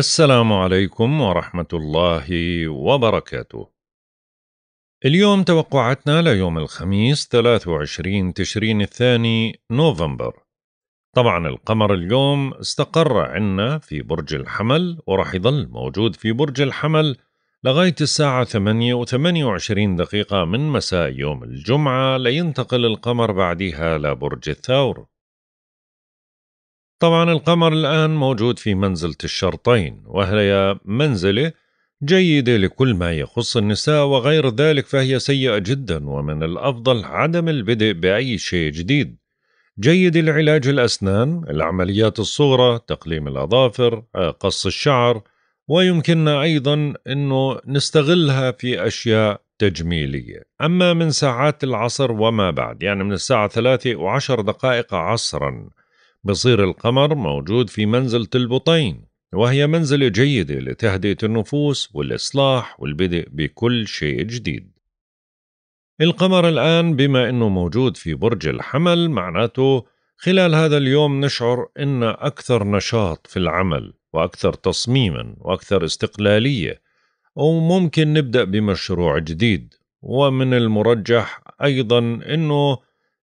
السلام عليكم ورحمة الله وبركاته. اليوم توقعاتنا ليوم الخميس 23 تشرين الثاني نوفمبر. طبعا القمر اليوم استقر عنا في برج الحمل وراح يظل موجود في برج الحمل لغاية الساعة 8 و 28 دقيقة من مساء يوم الجمعة لينتقل القمر بعدها لبرج الثور طبعا القمر الآن موجود في منزلة الشرطين وهي منزلة جيدة لكل ما يخص النساء وغير ذلك فهي سيئة جدا ومن الأفضل عدم البدء بأي شيء جديد جيد لعلاج الأسنان، العمليات الصغرى، تقليم الأظافر، قص الشعر، ويمكننا أيضا أنه نستغلها في أشياء تجميلية أما من ساعات العصر وما بعد يعني من الساعة ثلاثة وعشر دقائق عصرا بصير القمر موجود في منزلة البطين وهي منزلة جيدة لتهدئة النفوس والإصلاح والبدء بكل شيء جديد القمر الآن بما أنه موجود في برج الحمل معناته خلال هذا اليوم نشعر أن أكثر نشاط في العمل وأكثر تصميما وأكثر استقلالية أو ممكن نبدأ بمشروع جديد ومن المرجح أيضا أنه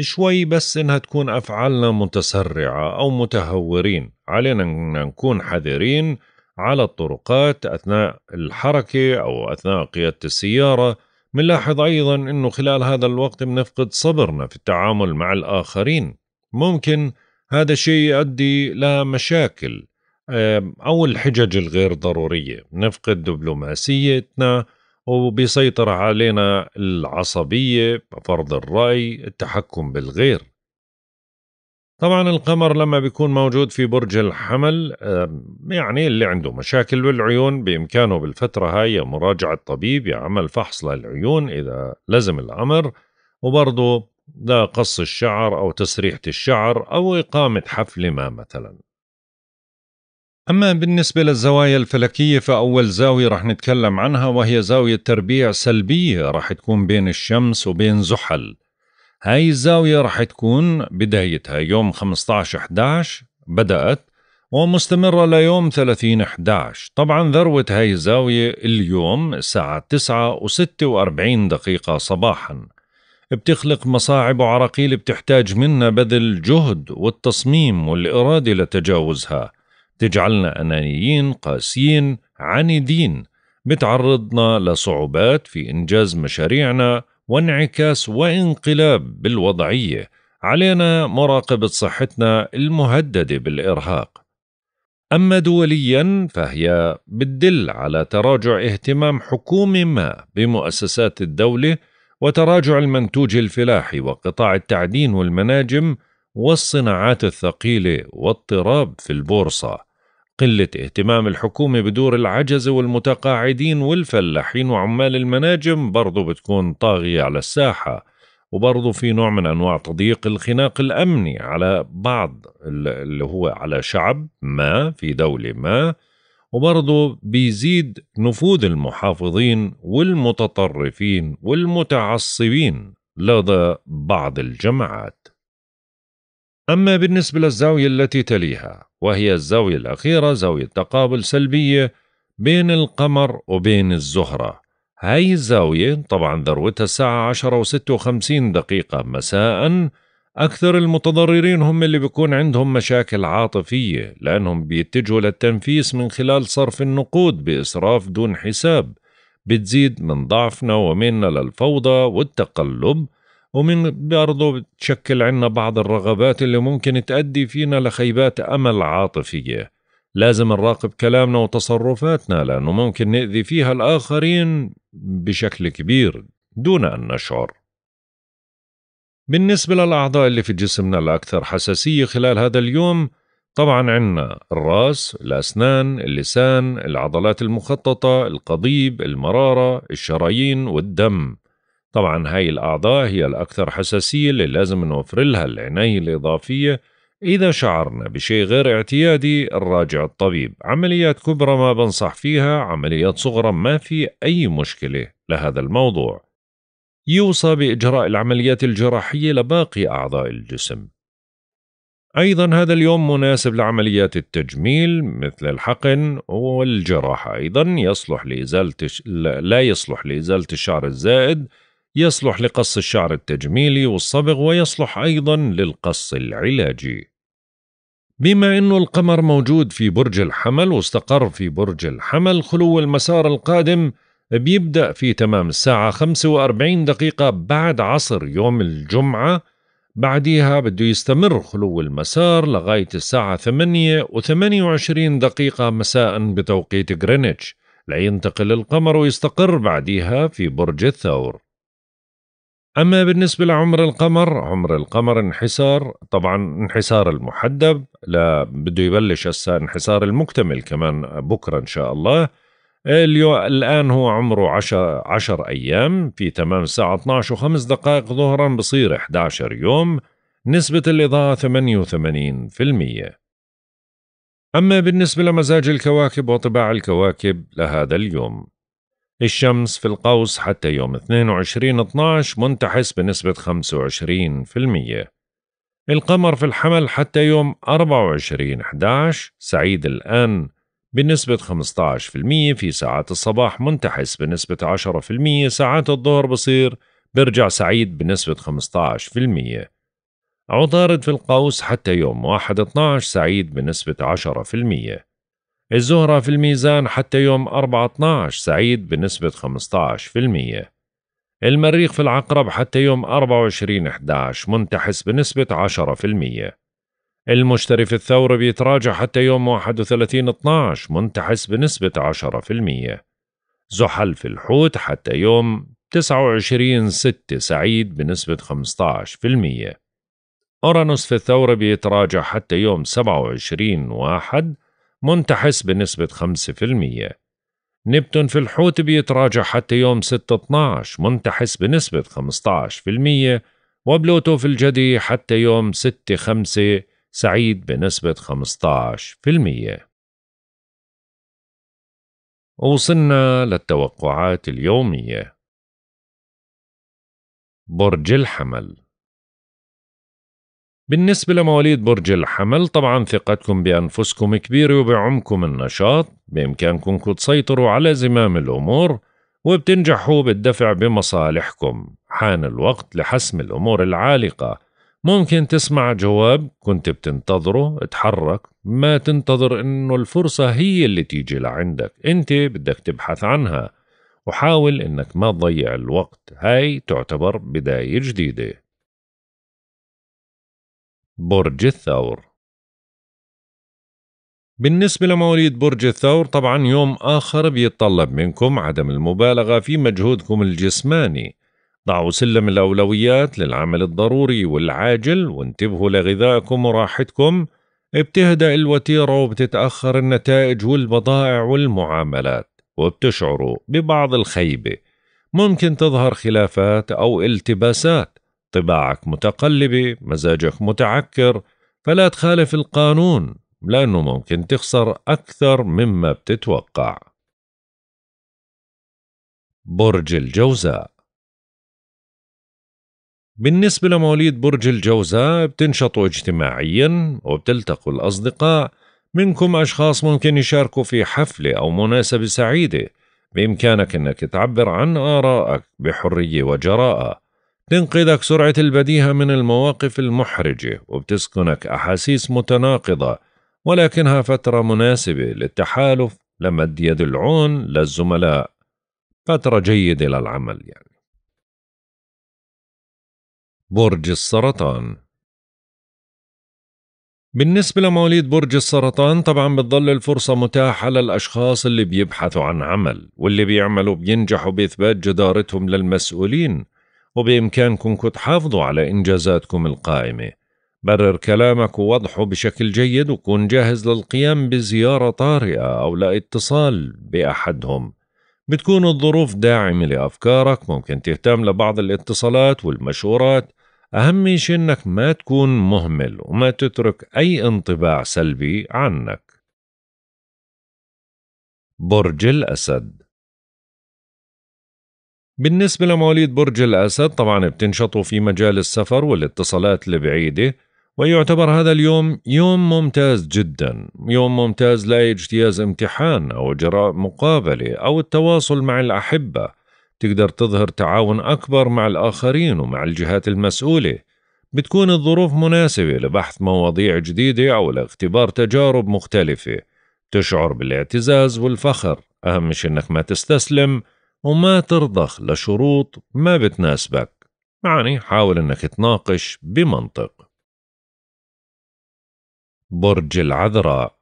شوي بس انها تكون افعالنا متسرعه او متهورين علينا ان نكون حذرين على الطرقات اثناء الحركه او اثناء قياده السياره بنلاحظ ايضا انه خلال هذا الوقت بنفقد صبرنا في التعامل مع الاخرين ممكن هذا الشيء يؤدي لمشاكل او الحجج الغير ضروريه نفقد دبلوماسيتنا وبيسيطر علينا العصبية فرض الرأي التحكم بالغير طبعا القمر لما بيكون موجود في برج الحمل يعني اللي عنده مشاكل بالعيون بإمكانه بالفترة هاي مراجعة طبيب يعمل فحص للعيون إذا لزم الأمر وبرضه ده قص الشعر أو تسريحة الشعر أو إقامة حفلة ما مثلاً أما بالنسبة للزوايا الفلكية فأول زاوية رح نتكلم عنها وهي زاوية تربيع سلبية رح تكون بين الشمس وبين زحل هاي الزاوية رح تكون بدايتها يوم 15-11 بدأت ومستمرة ليوم 30-11 طبعا ذروة هاي الزاوية اليوم الساعة 9 و46 دقيقة صباحا بتخلق مصاعب وعراقيل بتحتاج منا بذل جهد والتصميم والإرادة لتجاوزها تجعلنا أنانيين قاسيين عنيدين بتعرضنا لصعوبات في إنجاز مشاريعنا وانعكاس وانقلاب بالوضعية علينا مراقبة صحتنا المهددة بالإرهاق أما دوليا فهي بتدل على تراجع اهتمام حكوم ما بمؤسسات الدولة وتراجع المنتوج الفلاحي وقطاع التعدين والمناجم والصناعات الثقيلة واضطراب في البورصة قلة اهتمام الحكومة بدور العجزة والمتقاعدين والفلاحين وعمال المناجم برضو بتكون طاغية على الساحة وبرضو في نوع من أنواع تضييق الخناق الأمني على بعض اللي هو على شعب ما في دولة ما وبرضه بيزيد نفوذ المحافظين والمتطرفين والمتعصبين لدى بعض الجماعات أما بالنسبة للزاوية التي تليها وهي الزاوية الأخيرة زاوية تقابل سلبية بين القمر وبين الزهرة هاي الزاوية طبعا ذروتها الساعة عشرة وستة وخمسين دقيقة مساء أكثر المتضررين هم اللي بيكون عندهم مشاكل عاطفية لأنهم بيتجهوا للتنفيس من خلال صرف النقود بإسراف دون حساب بتزيد من ضعفنا وميلنا للفوضى والتقلب ومن برضو بتشكل عنا بعض الرغبات اللي ممكن تؤدي فينا لخيبات أمل عاطفية لازم نراقب كلامنا وتصرفاتنا لأنه ممكن نأذي فيها الآخرين بشكل كبير دون أن نشعر بالنسبة للأعضاء اللي في جسمنا الأكثر حساسية خلال هذا اليوم طبعا عنا الراس، الأسنان، اللسان، العضلات المخططة، القضيب، المرارة، الشرايين والدم طبعا هاي الأعضاء هي الأكثر حساسية اللي لازم نوفر لها العناية الإضافية إذا شعرنا بشيء غير اعتيادي نراجع الطبيب عمليات كبرى ما بنصح فيها عمليات صغرى ما في أي مشكلة لهذا الموضوع يوصى بإجراء العمليات الجراحية لباقي أعضاء الجسم أيضا هذا اليوم مناسب لعمليات التجميل مثل الحقن والجراحة أيضا يصلح لإزالة لا يصلح لإزالة الشعر الزائد يصلح لقص الشعر التجميلي والصبغ ويصلح أيضا للقص العلاجي بما أن القمر موجود في برج الحمل واستقر في برج الحمل خلو المسار القادم بيبدأ في تمام الساعة 45 دقيقة بعد عصر يوم الجمعة بعديها بده يستمر خلو المسار لغاية الساعة 8 و28 دقيقة مساء بتوقيت غرينتش لينتقل القمر ويستقر بعدها في برج الثور أما بالنسبة لعمر القمر عمر القمر انحسار طبعا انحسار المحدب لا بده يبلش هسه انحسار المكتمل كمان بكرة إن شاء الله اليوم الآن هو عمره عشر, عشر أيام في تمام الساعة 12 وخمس دقائق ظهرا بصير 11 يوم نسبة الإضاءة 88% أما بالنسبة لمزاج الكواكب وطباع الكواكب لهذا اليوم الشمس في القوس حتى يوم 22 12 منتحس بنسبة 25% القمر في الحمل حتى يوم 24 11 سعيد الآن بنسبة 15% في ساعات الصباح منتحس بنسبة 10% ساعات الظهر بصير برجع سعيد بنسبة 15% عطارد في القوس حتى يوم 1 12 سعيد بنسبة 10% الزهرة في الميزان حتى يوم 4/12 سعيد بنسبة 15% المريخ في العقرب حتى يوم 24/11 منتحس بنسبة 10% المشتري في الثور بيتراجع حتى يوم 31/12 منتحس بنسبة 10% زحل في الحوت حتى يوم 29/6 سعيد بنسبة 15% أورانوس في الثورة بيتراجع حتى يوم 27 واحد منتحس بنسبة 5% نبتون في الحوت بيتراجع حتى يوم 6/12 منتحس بنسبة 15% وبلوتو في الجدي حتى يوم 6/5 سعيد بنسبة 15% وصلنا للتوقعات اليومية برج الحمل بالنسبة لمواليد برج الحمل طبعا ثقتكم بأنفسكم كبيرة وبعمكم النشاط بإمكانكم تسيطروا على زمام الأمور وبتنجحوا بالدفع بمصالحكم حان الوقت لحسم الأمور العالقة ممكن تسمع جواب كنت بتنتظره اتحرك ما تنتظر انه الفرصة هي اللي تيجي لعندك انت بدك تبحث عنها وحاول انك ما تضيع الوقت هاي تعتبر بداية جديدة برج الثور بالنسبة لمواليد برج الثور طبعا يوم آخر بيتطلب منكم عدم المبالغة في مجهودكم الجسماني ضعوا سلم الأولويات للعمل الضروري والعاجل وانتبهوا لغذائكم وراحتكم بتهدأ الوتيرة وبتتأخر النتائج والبضائع والمعاملات وبتشعروا ببعض الخيبة ممكن تظهر خلافات أو التباسات طباعك متقلبة مزاجك متعكر فلا تخالف القانون لأنه ممكن تخسر أكثر مما بتتوقع برج الجوزاء بالنسبة لمواليد برج الجوزاء بتنشطوا اجتماعيا وبتلتقوا الأصدقاء منكم أشخاص ممكن يشاركوا في حفلة أو مناسبة سعيدة بإمكانك أنك تعبر عن آرائك بحرية وجراءة تنقذك سرعة البديهة من المواقف المحرجة وبتسكنك أحاسيس متناقضة ولكنها فترة مناسبة للتحالف لمد يد العون للزملاء فترة جيدة للعمل يعني برج السرطان بالنسبة لمواليد برج السرطان طبعا بتظل الفرصة متاحة للأشخاص اللي بيبحثوا عن عمل واللي بيعملوا بينجحوا بإثبات جدارتهم للمسؤولين وبإمكانكم تحافظوا على إنجازاتكم القائمة برر كلامك ووضحه بشكل جيد وكن جاهز للقيام بزيارة طارئة أو لاتصال بأحدهم بتكون الظروف داعمة لأفكارك ممكن تهتم لبعض الاتصالات والمشورات أهم شيء إنك ما تكون مهمل وما تترك أي انطباع سلبي عنك برج الأسد بالنسبة لمواليد برج الأسد طبعا بتنشطوا في مجال السفر والاتصالات البعيدة ويعتبر هذا اليوم يوم ممتاز جدا يوم ممتاز اجتياز امتحان أو إجراء مقابلة أو التواصل مع الأحبة تقدر تظهر تعاون أكبر مع الآخرين ومع الجهات المسؤولة بتكون الظروف مناسبة لبحث مواضيع جديدة أو لاختبار تجارب مختلفة تشعر بالاعتزاز والفخر أهم شيء أنك ما تستسلم وما ترضخ لشروط ما بتناسبك يعني حاول انك تناقش بمنطق برج العذراء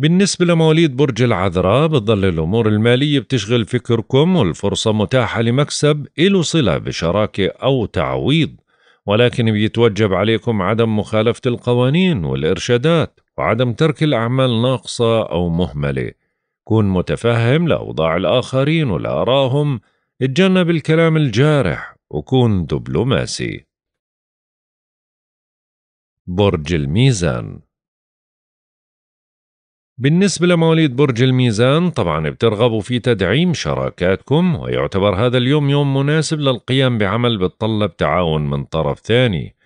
بالنسبة لمواليد برج العذراء بتضل الأمور المالية بتشغل فكركم والفرصة متاحة لمكسب إلو صلة بشراكة أو تعويض ولكن بيتوجب عليكم عدم مخالفة القوانين والإرشادات وعدم ترك الأعمال ناقصة أو مهملة كن متفهم لأوضاع الآخرين ولآرائهم اتجنب الكلام الجارح وكن دبلوماسي برج الميزان بالنسبة لمواليد برج الميزان طبعا بترغبوا في تدعيم شراكاتكم ويعتبر هذا اليوم يوم مناسب للقيام بعمل بتطلب تعاون من طرف ثاني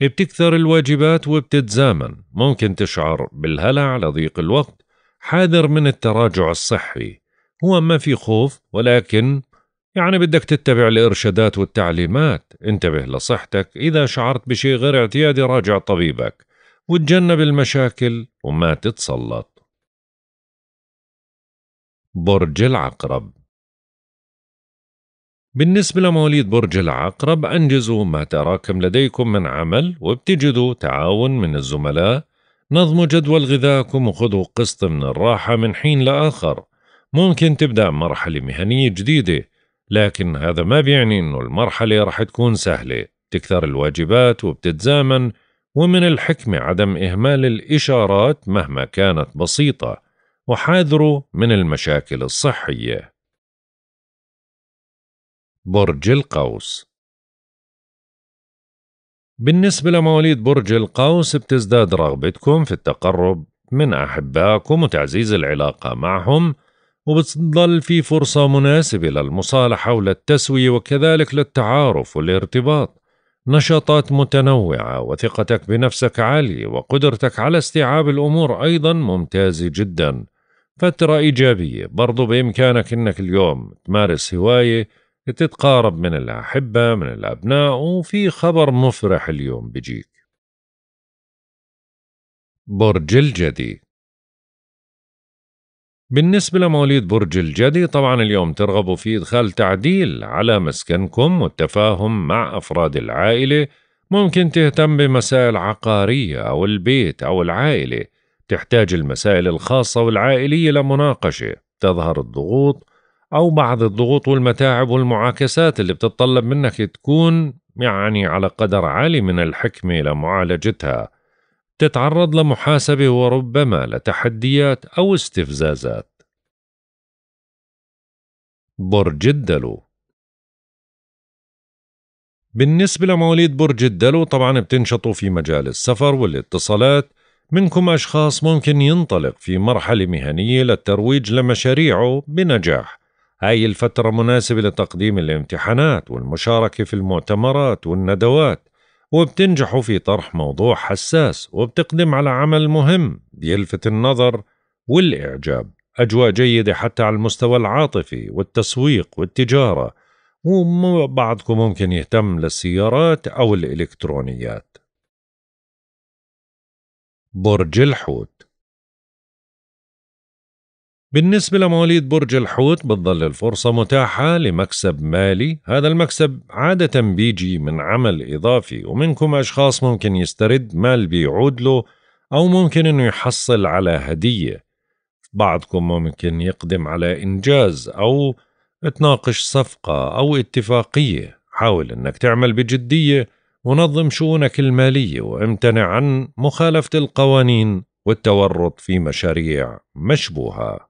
بتكثر الواجبات وبتتزامن ممكن تشعر بالهلع لضيق الوقت حاذر من التراجع الصحي هو ما في خوف ولكن يعني بدك تتبع الإرشادات والتعليمات انتبه لصحتك إذا شعرت بشيء غير اعتيادي راجع طبيبك وتجنب المشاكل وما تتسلط برج العقرب بالنسبة لمواليد برج العقرب أنجزوا ما تراكم لديكم من عمل وبتجدوا تعاون من الزملاء نظموا جدول غذائكم وخذوا قسط من الراحة من حين لآخر ممكن تبدأ مرحلة مهنية جديدة لكن هذا ما بيعني إنه المرحلة رح تكون سهلة تكثر الواجبات وبتتزامن ومن الحكمة عدم إهمال الإشارات مهما كانت بسيطة وحاذروا من المشاكل الصحية برج القوس بالنسبة لمواليد برج القوس بتزداد رغبتكم في التقرب من أحبائكم وتعزيز العلاقة معهم وبتظل في فرصة مناسبة للمصالحة وللتسوية وكذلك للتعارف والارتباط نشاطات متنوعة وثقتك بنفسك عالية وقدرتك على استيعاب الأمور أيضا ممتازة جدا فترة إيجابية برضو بإمكانك أنك اليوم تمارس هواية بتتقارب من الأحبة من الأبناء وفي خبر مفرح اليوم بيجيك برج الجدي بالنسبة لمواليد برج الجدي طبعا اليوم ترغبوا في إدخال تعديل على مسكنكم والتفاهم مع أفراد العائلة ممكن تهتم بمسائل عقارية أو البيت أو العائلة تحتاج المسائل الخاصة والعائلية لمناقشة تظهر الضغوط او بعض الضغوط والمتاعب والمعاكسات اللي بتتطلب منك تكون يعني على قدر عالي من الحكمه لمعالجتها تتعرض لمحاسبه وربما لتحديات او استفزازات برج الدلو بالنسبة لمواليد برج الدلو طبعا بتنشطوا في مجال السفر والاتصالات منكم أشخاص ممكن ينطلق في مرحلة مهنية للترويج لمشاريعه بنجاح هاي الفترة مناسبة لتقديم الامتحانات والمشاركة في المؤتمرات والندوات وبتنجحوا في طرح موضوع حساس وبتقدم على عمل مهم بيلفت النظر والإعجاب أجواء جيدة حتى على المستوى العاطفي والتسويق والتجارة وبعضكم ممكن يهتم للسيارات أو الإلكترونيات برج الحوت بالنسبة لمواليد برج الحوت بتظل الفرصة متاحة لمكسب مالي هذا المكسب عادة بيجي من عمل إضافي ومنكم أشخاص ممكن يسترد مال بيعود له أو ممكن أنه يحصل على هدية بعضكم ممكن يقدم على إنجاز أو تناقش صفقة أو اتفاقية حاول أنك تعمل بجدية ونظم شؤونك المالية وامتنع عن مخالفة القوانين والتورط في مشاريع مشبوهه